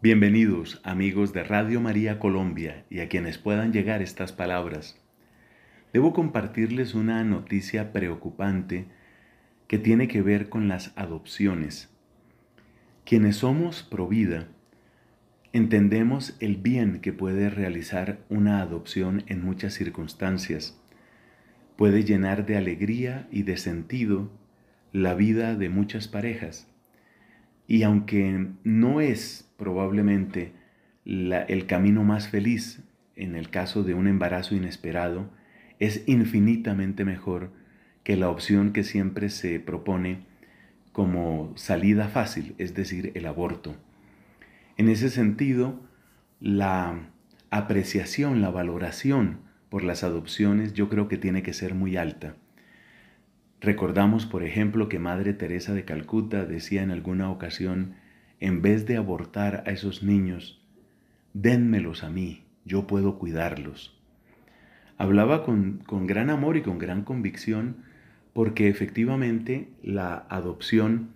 Bienvenidos amigos de Radio María Colombia y a quienes puedan llegar estas palabras. Debo compartirles una noticia preocupante que tiene que ver con las adopciones. Quienes somos pro vida, entendemos el bien que puede realizar una adopción en muchas circunstancias. Puede llenar de alegría y de sentido la vida de muchas parejas y aunque no es probablemente el camino más feliz en el caso de un embarazo inesperado, es infinitamente mejor que la opción que siempre se propone como salida fácil, es decir, el aborto. En ese sentido, la apreciación, la valoración por las adopciones yo creo que tiene que ser muy alta. Recordamos, por ejemplo, que Madre Teresa de Calcuta decía en alguna ocasión, en vez de abortar a esos niños, dénmelos a mí, yo puedo cuidarlos. Hablaba con, con gran amor y con gran convicción porque efectivamente la adopción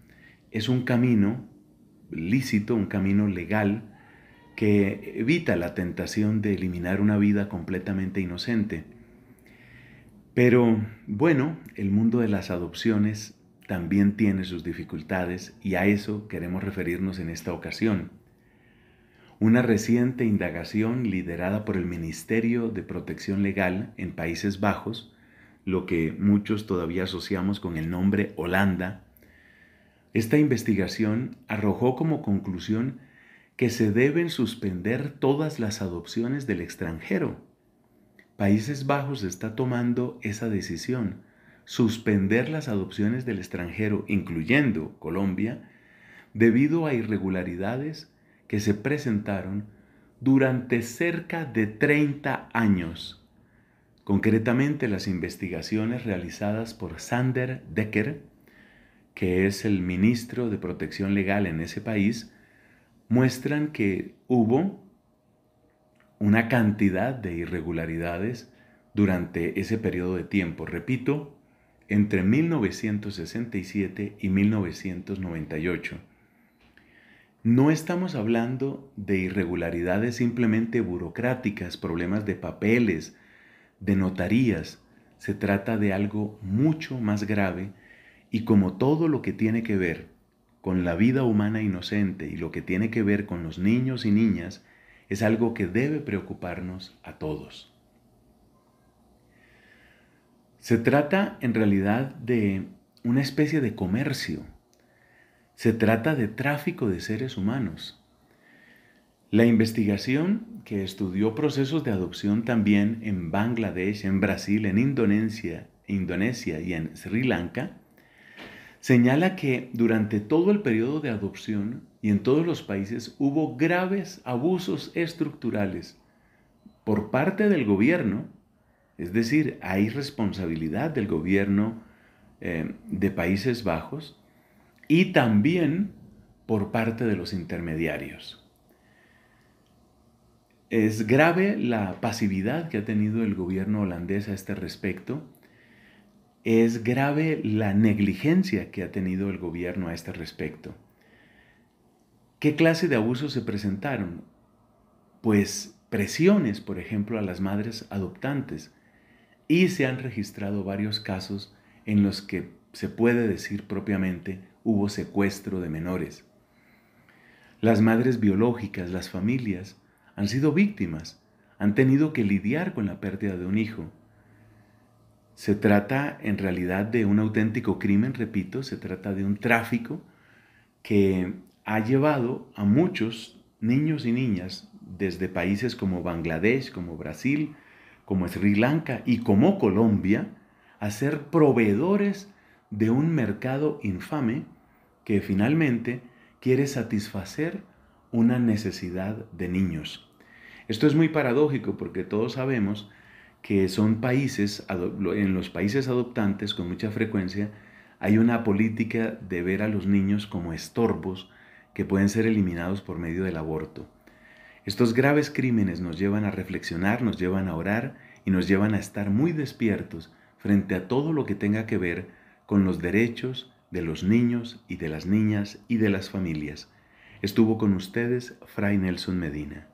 es un camino lícito, un camino legal, que evita la tentación de eliminar una vida completamente inocente pero bueno, el mundo de las adopciones también tiene sus dificultades y a eso queremos referirnos en esta ocasión. Una reciente indagación liderada por el Ministerio de Protección Legal en Países Bajos, lo que muchos todavía asociamos con el nombre Holanda, esta investigación arrojó como conclusión que se deben suspender todas las adopciones del extranjero Países Bajos está tomando esa decisión, suspender las adopciones del extranjero, incluyendo Colombia, debido a irregularidades que se presentaron durante cerca de 30 años. Concretamente las investigaciones realizadas por Sander Decker, que es el ministro de Protección Legal en ese país, muestran que hubo una cantidad de irregularidades durante ese periodo de tiempo. Repito, entre 1967 y 1998. No estamos hablando de irregularidades simplemente burocráticas, problemas de papeles, de notarías. Se trata de algo mucho más grave y como todo lo que tiene que ver con la vida humana inocente y lo que tiene que ver con los niños y niñas, es algo que debe preocuparnos a todos. Se trata en realidad de una especie de comercio. Se trata de tráfico de seres humanos. La investigación que estudió procesos de adopción también en Bangladesh, en Brasil, en Indonesia, Indonesia y en Sri Lanka, señala que durante todo el periodo de adopción y en todos los países hubo graves abusos estructurales por parte del gobierno, es decir, hay responsabilidad del gobierno eh, de Países Bajos y también por parte de los intermediarios. Es grave la pasividad que ha tenido el gobierno holandés a este respecto. Es grave la negligencia que ha tenido el gobierno a este respecto. ¿Qué clase de abusos se presentaron? Pues presiones, por ejemplo, a las madres adoptantes. Y se han registrado varios casos en los que se puede decir propiamente hubo secuestro de menores. Las madres biológicas, las familias, han sido víctimas, han tenido que lidiar con la pérdida de un hijo. Se trata en realidad de un auténtico crimen, repito, se trata de un tráfico que ha llevado a muchos niños y niñas desde países como Bangladesh, como Brasil, como Sri Lanka y como Colombia a ser proveedores de un mercado infame que finalmente quiere satisfacer una necesidad de niños. Esto es muy paradójico porque todos sabemos que son países, en los países adoptantes con mucha frecuencia, hay una política de ver a los niños como estorbos que pueden ser eliminados por medio del aborto. Estos graves crímenes nos llevan a reflexionar, nos llevan a orar y nos llevan a estar muy despiertos frente a todo lo que tenga que ver con los derechos de los niños y de las niñas y de las familias. Estuvo con ustedes Fray Nelson Medina.